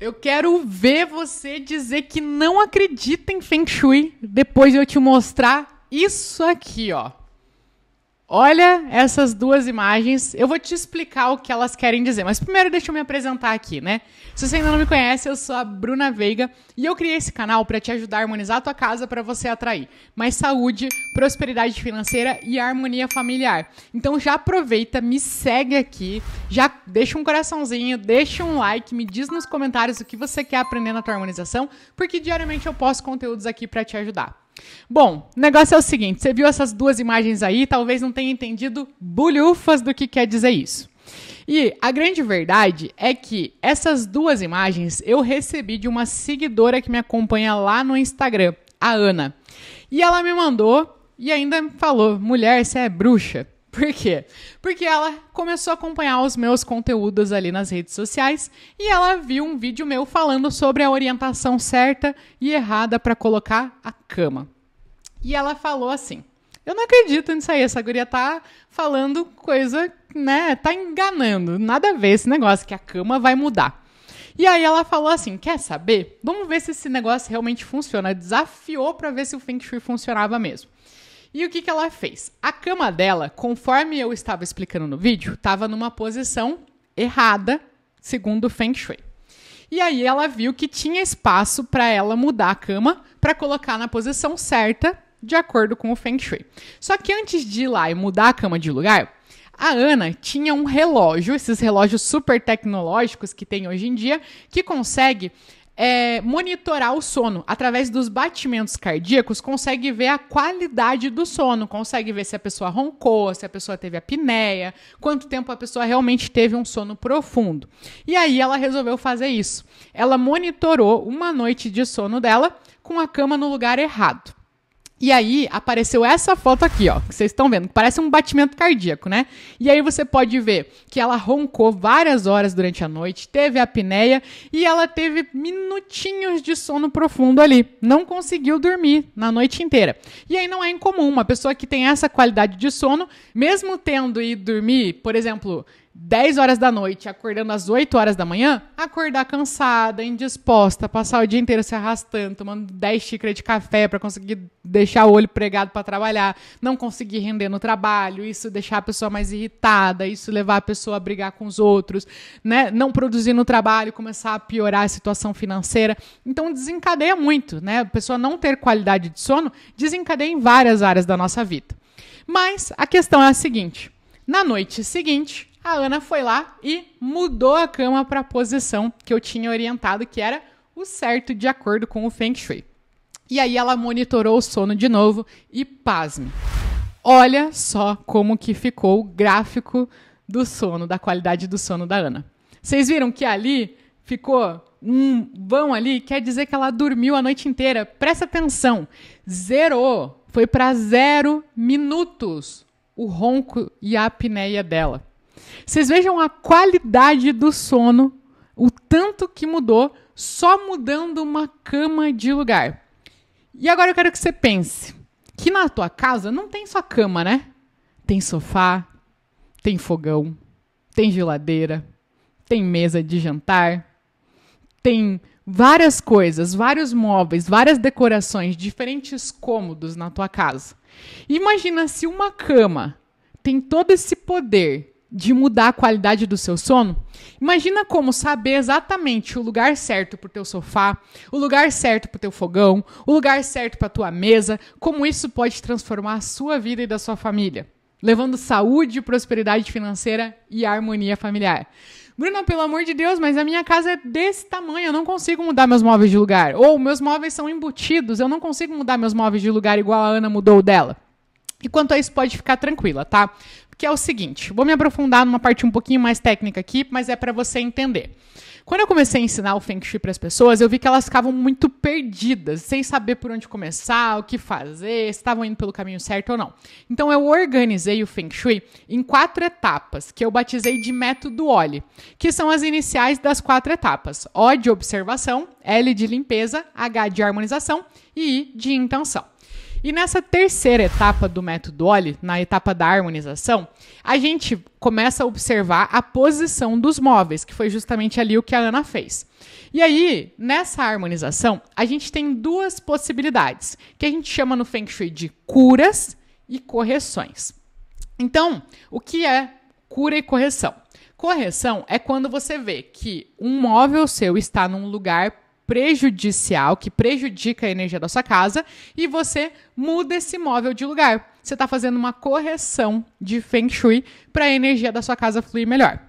Eu quero ver você dizer que não acredita em Feng Shui depois eu te mostrar isso aqui, ó. Olha essas duas imagens. Eu vou te explicar o que elas querem dizer, mas primeiro deixa eu me apresentar aqui, né? Se você ainda não me conhece, eu sou a Bruna Veiga e eu criei esse canal para te ajudar a harmonizar a tua casa para você atrair mais saúde, prosperidade financeira e harmonia familiar. Então já aproveita, me segue aqui, já deixa um coraçãozinho, deixa um like, me diz nos comentários o que você quer aprender na tua harmonização, porque diariamente eu posto conteúdos aqui para te ajudar. Bom, o negócio é o seguinte: você viu essas duas imagens aí, talvez não tenha entendido bulhufas do que quer dizer isso. E a grande verdade é que essas duas imagens eu recebi de uma seguidora que me acompanha lá no Instagram, a Ana. E ela me mandou e ainda falou: mulher, você é bruxa. Por quê? Porque ela começou a acompanhar os meus conteúdos ali nas redes sociais e ela viu um vídeo meu falando sobre a orientação certa e errada para colocar a cama. E ela falou assim: Eu não acredito nisso aí, essa guria tá falando coisa, né? Tá enganando. Nada a ver esse negócio que a cama vai mudar. E aí ela falou assim: quer saber? Vamos ver se esse negócio realmente funciona. Desafiou para ver se o Feng Shui funcionava mesmo. E o que, que ela fez? A cama dela, conforme eu estava explicando no vídeo, estava numa posição errada, segundo o Feng Shui. E aí ela viu que tinha espaço para ela mudar a cama para colocar na posição certa de acordo com o Feng Shui. Só que antes de ir lá e mudar a cama de lugar, a Ana tinha um relógio, esses relógios super tecnológicos que tem hoje em dia, que consegue é, monitorar o sono. Através dos batimentos cardíacos, consegue ver a qualidade do sono, consegue ver se a pessoa roncou, se a pessoa teve apneia, quanto tempo a pessoa realmente teve um sono profundo. E aí ela resolveu fazer isso. Ela monitorou uma noite de sono dela com a cama no lugar errado. E aí apareceu essa foto aqui, ó, que vocês estão vendo, que parece um batimento cardíaco, né? E aí você pode ver que ela roncou várias horas durante a noite, teve apneia e ela teve minutinhos de sono profundo ali. Não conseguiu dormir na noite inteira. E aí não é incomum uma pessoa que tem essa qualidade de sono, mesmo tendo ido dormir, por exemplo, 10 horas da noite, acordando às 8 horas da manhã, acordar cansada, indisposta, passar o dia inteiro se arrastando, tomando 10 xícaras de café para conseguir deixar o olho pregado para trabalhar, não conseguir render no trabalho, isso deixar a pessoa mais irritada, isso levar a pessoa a brigar com os outros, né? Não produzir no trabalho, começar a piorar a situação financeira. Então desencadeia muito, né? A pessoa não ter qualidade de sono desencadeia em várias áreas da nossa vida. Mas a questão é a seguinte: na noite seguinte, a Ana foi lá e mudou a cama para a posição que eu tinha orientado, que era o certo de acordo com o Feng Shui. E aí ela monitorou o sono de novo e pasme. Olha só como que ficou o gráfico do sono, da qualidade do sono da Ana. Vocês viram que ali ficou um vão ali, quer dizer que ela dormiu a noite inteira. Presta atenção. Zerou. Foi para zero minutos o ronco e a apneia dela. Vocês vejam a qualidade do sono, o tanto que mudou só mudando uma cama de lugar. E agora eu quero que você pense que na tua casa não tem só cama, né? Tem sofá, tem fogão, tem geladeira, tem mesa de jantar, tem várias coisas, vários móveis, várias decorações, diferentes cômodos na tua casa. Imagina se uma cama tem todo esse poder de mudar a qualidade do seu sono? Imagina como saber exatamente o lugar certo para o teu sofá, o lugar certo para o teu fogão, o lugar certo para a tua mesa, como isso pode transformar a sua vida e da sua família, levando saúde, prosperidade financeira e harmonia familiar. Bruna, pelo amor de Deus, mas a minha casa é desse tamanho, eu não consigo mudar meus móveis de lugar. Ou meus móveis são embutidos, eu não consigo mudar meus móveis de lugar igual a Ana mudou dela. E quanto a isso, pode ficar tranquila, tá? que é o seguinte. Vou me aprofundar numa parte um pouquinho mais técnica aqui, mas é para você entender. Quando eu comecei a ensinar o Feng Shui para as pessoas, eu vi que elas ficavam muito perdidas, sem saber por onde começar, o que fazer, se estavam indo pelo caminho certo ou não. Então eu organizei o Feng Shui em quatro etapas, que eu batizei de método Oli, que são as iniciais das quatro etapas: O de observação, L de limpeza, H de harmonização e I de intenção. E nessa terceira etapa do método Oli, na etapa da harmonização, a gente começa a observar a posição dos móveis, que foi justamente ali o que a Ana fez. E aí, nessa harmonização, a gente tem duas possibilidades, que a gente chama no Feng Shui de curas e correções. Então, o que é cura e correção? Correção é quando você vê que um móvel seu está num lugar prejudicial, que prejudica a energia da sua casa, e você muda esse móvel de lugar. Você está fazendo uma correção de feng shui para a energia da sua casa fluir melhor.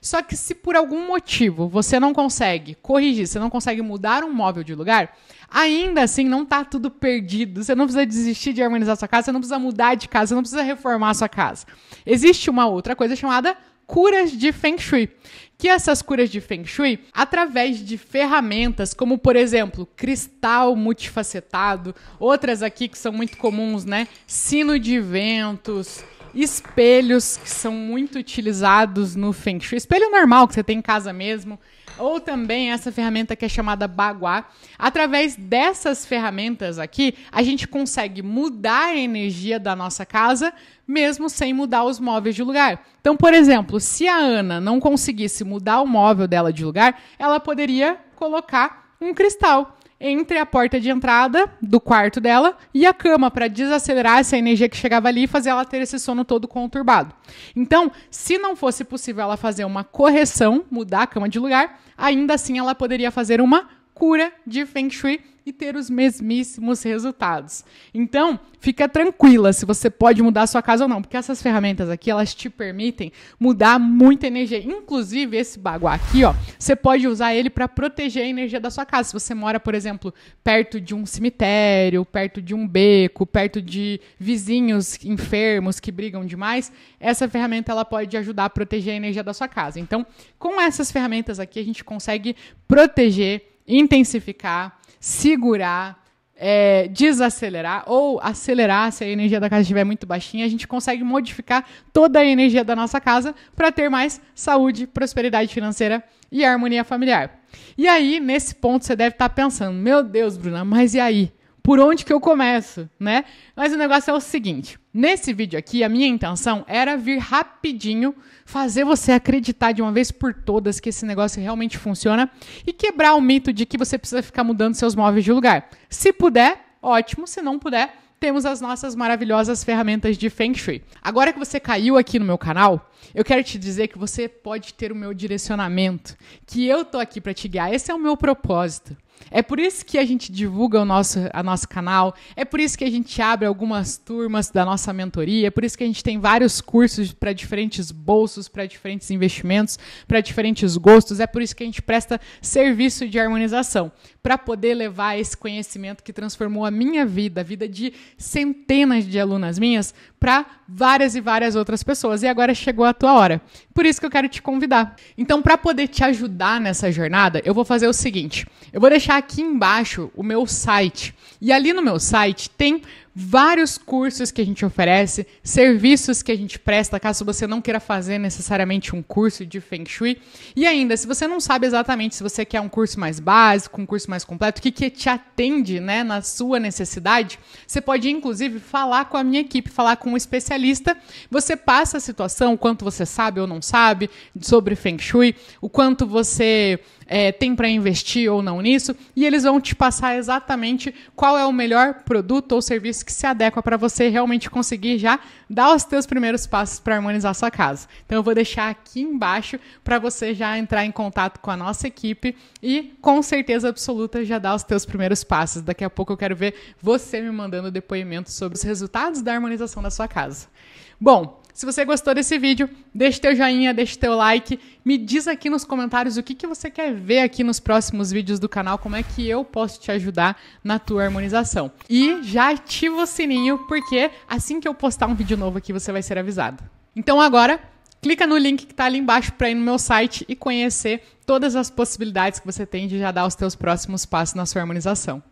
Só que se por algum motivo você não consegue corrigir, você não consegue mudar um móvel de lugar, ainda assim não está tudo perdido. Você não precisa desistir de harmonizar sua casa, você não precisa mudar de casa, você não precisa reformar sua casa. Existe uma outra coisa chamada curas de Feng Shui. Que essas curas de Feng Shui, através de ferramentas como, por exemplo, cristal multifacetado, outras aqui que são muito comuns, né? Sino de ventos, espelhos que são muito utilizados no Feng Shui. Espelho normal que você tem em casa mesmo ou também essa ferramenta que é chamada Baguá. Através dessas ferramentas aqui, a gente consegue mudar a energia da nossa casa, mesmo sem mudar os móveis de lugar. Então, por exemplo, se a Ana não conseguisse mudar o móvel dela de lugar, ela poderia colocar um cristal entre a porta de entrada do quarto dela e a cama para desacelerar essa energia que chegava ali e fazer ela ter esse sono todo conturbado. Então, se não fosse possível ela fazer uma correção, mudar a cama de lugar, ainda assim ela poderia fazer uma cura de Feng Shui e ter os mesmíssimos resultados. Então, fica tranquila se você pode mudar a sua casa ou não, porque essas ferramentas aqui, elas te permitem mudar muita energia. Inclusive, esse baguá aqui, ó, você pode usar ele para proteger a energia da sua casa. Se você mora, por exemplo, perto de um cemitério, perto de um beco, perto de vizinhos enfermos que brigam demais, essa ferramenta ela pode ajudar a proteger a energia da sua casa. Então, com essas ferramentas aqui, a gente consegue proteger, intensificar segurar, é, desacelerar ou acelerar se a energia da casa estiver muito baixinha, a gente consegue modificar toda a energia da nossa casa para ter mais saúde, prosperidade financeira e harmonia familiar. E aí, nesse ponto, você deve estar tá pensando: meu Deus, Bruna, mas e aí? por onde que eu começo, né? Mas o negócio é o seguinte: nesse vídeo aqui, a minha intenção era vir rapidinho, fazer você acreditar de uma vez por todas que esse negócio realmente funciona e quebrar o mito de que você precisa ficar mudando seus móveis de lugar. Se puder, ótimo, se não puder, temos as nossas maravilhosas ferramentas de Feng Shui. Agora que você caiu aqui no meu canal, eu quero te dizer que você pode ter o meu direcionamento, que eu tô aqui para te guiar. Esse é o meu propósito. É por isso que a gente divulga o nosso, a nosso canal, é por isso que a gente abre algumas turmas da nossa mentoria, é por isso que a gente tem vários cursos para diferentes bolsos, para diferentes investimentos, para diferentes gostos, é por isso que a gente presta serviço de harmonização, para poder levar esse conhecimento que transformou a minha vida, a vida de centenas de alunas minhas, para várias e várias outras pessoas. E agora chegou a tua hora. Por isso que eu quero te convidar. Então, para poder te ajudar nessa jornada, eu vou fazer o seguinte: eu vou deixar deixar aqui embaixo o meu site. E ali no meu site tem vários cursos que a gente oferece, serviços que a gente presta, caso você não queira fazer necessariamente um curso de Feng Shui. E ainda, se você não sabe exatamente se você quer um curso mais básico, um curso mais completo, o que, que te atende né, na sua necessidade, você pode inclusive falar com a minha equipe, falar com um especialista. Você passa a situação, o quanto você sabe ou não sabe sobre Feng Shui, o quanto você é, tem para investir ou não nisso, e eles vão te passar exatamente qual é o melhor produto ou serviço que se adequa para você realmente conseguir já dar os teus primeiros passos para harmonizar sua casa. Então eu vou deixar aqui embaixo para você já entrar em contato com a nossa equipe e com certeza absoluta já dar os teus primeiros passos. Daqui a pouco eu quero ver você me mandando depoimento sobre os resultados da harmonização da sua casa. Bom, se você gostou desse vídeo, deixe teu joinha, deixe teu like, me diz aqui nos comentários o que, que você quer ver aqui nos próximos vídeos do canal, como é que eu posso te ajudar na tua harmonização. E já ativa o sininho, porque assim que eu postar um vídeo novo aqui, você vai ser avisado. Então agora, clica no link que está ali embaixo para ir no meu site e conhecer todas as possibilidades que você tem de já dar os teus próximos passos na sua harmonização.